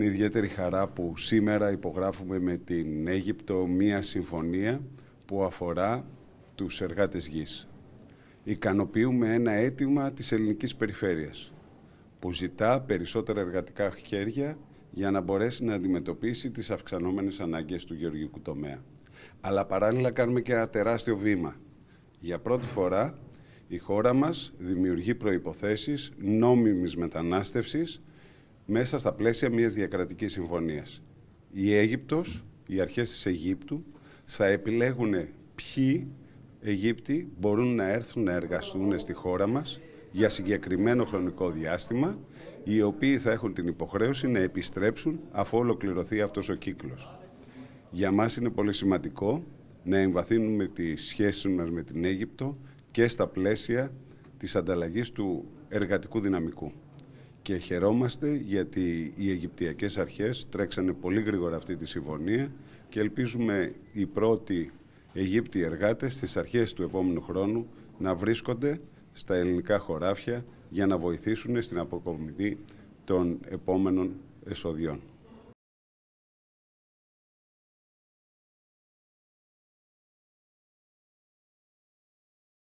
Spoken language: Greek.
την ιδιαίτερη χαρά που σήμερα υπογράφουμε με την Αίγυπτο μία συμφωνία που αφορά τους εργάτες γης. Ικανοποιούμε ένα αίτημα της ελληνικής περιφέρειας που ζητά περισσότερα εργατικά χέρια για να μπορέσει να αντιμετωπίσει τις αυξανόμενες ανάγκες του γεωργικού τομέα. Αλλά παράλληλα κάνουμε και ένα τεράστιο βήμα. Για πρώτη φορά η χώρα μας δημιουργεί προϋποθέσεις νόμιμης μετανάστευσης μέσα στα πλαίσια μιας διακρατικής συμφωνίας. Η Αίγυπτος, οι αρχές της Αιγύπτου θα επιλέγουν ποιοι Αιγύπτιοι μπορούν να έρθουν να εργαστούν στη χώρα μας για συγκεκριμένο χρονικό διάστημα, οι οποίοι θα έχουν την υποχρέωση να επιστρέψουν αφού ολοκληρωθεί αυτός ο κύκλος. Για μας είναι πολύ σημαντικό να εμβαθύνουμε τη σχέση μας με την Αίγυπτο και στα πλαίσια της ανταλλαγής του εργατικού δυναμικού και χαιρόμαστε γιατί οι Αιγυπτιακές αρχές τρέξανε πολύ γρήγορα αυτή τη συμφωνία και ελπίζουμε οι πρώτοι Αιγύπτιοι εργάτες στις αρχές του επόμενου χρόνου να βρίσκονται στα ελληνικά χωράφια για να βοηθήσουν στην αποκομιδή των επόμενων εσοδιών.